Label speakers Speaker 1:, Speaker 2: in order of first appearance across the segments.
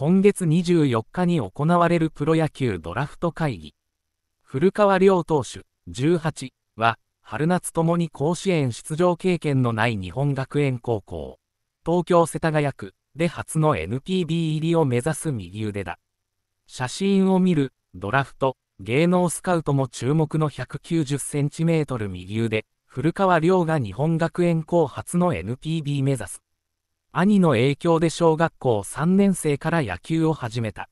Speaker 1: 今月24日に行われるプロ野球ドラフト会議。古川亮投手、18は、春夏ともに甲子園出場経験のない日本学園高校、東京世田谷区で初の NPB 入りを目指す右腕だ。写真を見る、ドラフト、芸能スカウトも注目の 190cm 右腕、古川亮が日本学園校初の NPB 目指す。兄の影響で小学校3年生から野球を始めた。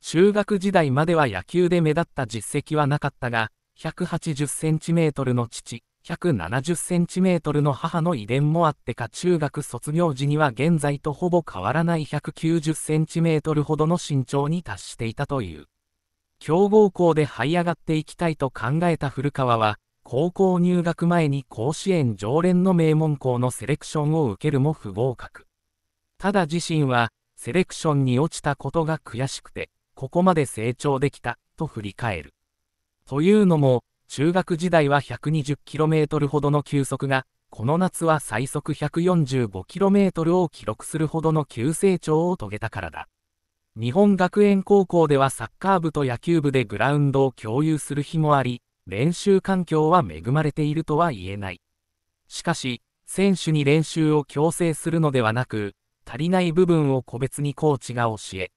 Speaker 1: 中学時代までは野球で目立った実績はなかったが、180センチメートルの父、170センチメートルの母の遺伝もあってか中学卒業時には現在とほぼ変わらない190センチメートルほどの身長に達していたという。強豪校で這い上がっていきたいと考えた古川は、高校入学前に甲子園常連の名門校のセレクションを受けるも不合格。ただ自身は、セレクションに落ちたことが悔しくて、ここまで成長できた、と振り返る。というのも、中学時代は 120km ほどの球速が、この夏は最速 145km を記録するほどの急成長を遂げたからだ。日本学園高校ではサッカー部と野球部でグラウンドを共有する日もあり、練習環境は恵まれているとは言えない。しかし、選手に練習を強制するのではなく、足りない部分を個別にコーチが教え、